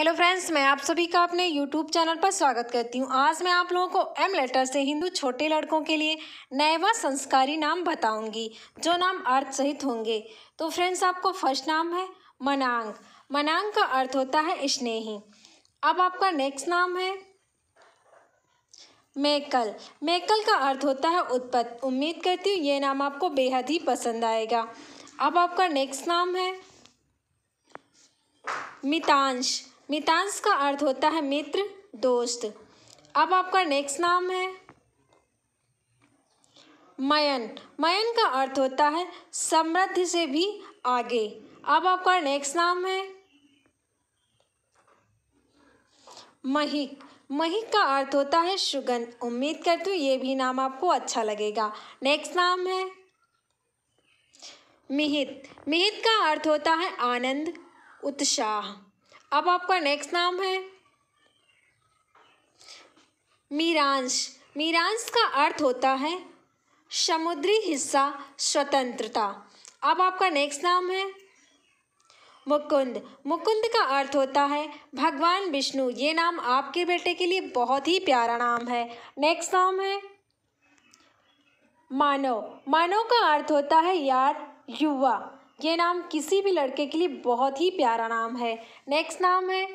hello friends मैं आप सभी का अपने यूट्यूब चैनल पर स्वागत करती हूँ आज मैं आप लोगों को एम लेटर से हिंदू छोटे लड़कों के लिए नए व संस्कारी नाम बताऊंगी जो नाम अर्थ सहित होंगे तो फ्रेंड्स आपको फर्स्ट नाम है मनांग मनांग का अर्थ होता है स्नेही अब आपका नेक्स्ट नाम है मेकल मेकल का अर्थ होता है उत्पत उम्मीद करती हूँ ये नाम आपको बेहद ही पसंद आएगा अब आपका नेक्स्ट नाम है मितांश मितांश का अर्थ होता है मित्र दोस्त अब आपका नेक्स्ट नाम है मयन मयन का अर्थ होता है समृद्धि से भी आगे अब आपका नेक्स्ट नाम है महिक महिक का अर्थ होता है सुगंध उम्मीद करती हूँ ये भी नाम आपको अच्छा लगेगा नेक्स्ट नाम है मिहित मिहित का अर्थ होता है आनंद उत्साह अब आपका नेक्स्ट नाम है मीरांश मीरांश का अर्थ होता है समुद्री हिस्सा स्वतंत्रता अब आपका नेक्स्ट नाम है मुकुंद मुकुंद का अर्थ होता है भगवान विष्णु ये नाम आपके बेटे के लिए बहुत ही प्यारा नाम है नेक्स्ट नाम है मानव मानव का अर्थ होता है यार युवा ये नाम किसी भी लड़के के लिए बहुत ही प्यारा नाम है नेक्स्ट नाम है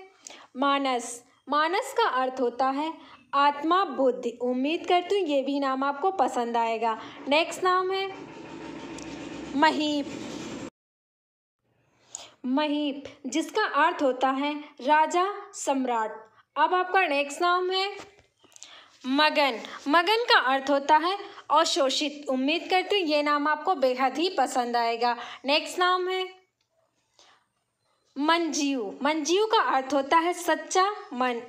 मानस मानस का अर्थ होता है आत्मा बुद्धि उम्मीद करती हूँ ये भी नाम आपको पसंद आएगा नेक्स्ट नाम है महीप महीप जिसका अर्थ होता है राजा सम्राट अब आपका नेक्स्ट नाम है मगन मगन का अर्थ होता है और शोषित उम्मीद करती हूँ ये नाम आपको बेहद ही पसंद आएगा नेक्स्ट नाम है मंजीव मंजीव का अर्थ होता है सच्चा मन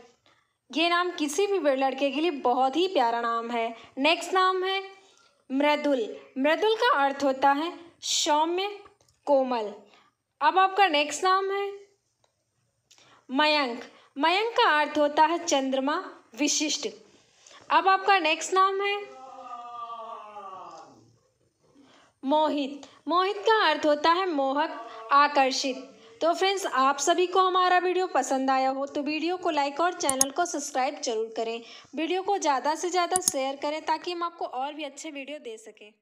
ये नाम किसी भी लड़के के लिए बहुत ही प्यारा नाम है नेक्स्ट नाम है मृदुल मृदुल का अर्थ होता है सौम्य कोमल अब आपका नेक्स्ट नाम है मयंक मयंक का अर्थ होता है चंद्रमा विशिष्ट अब आपका नेक्स्ट नाम है मोहित मोहित का अर्थ होता है मोहक आकर्षित तो फ्रेंड्स आप सभी को हमारा वीडियो पसंद आया हो तो वीडियो को लाइक और चैनल को सब्सक्राइब जरूर करें वीडियो को ज़्यादा से ज़्यादा शेयर करें ताकि हम आपको और भी अच्छे वीडियो दे सकें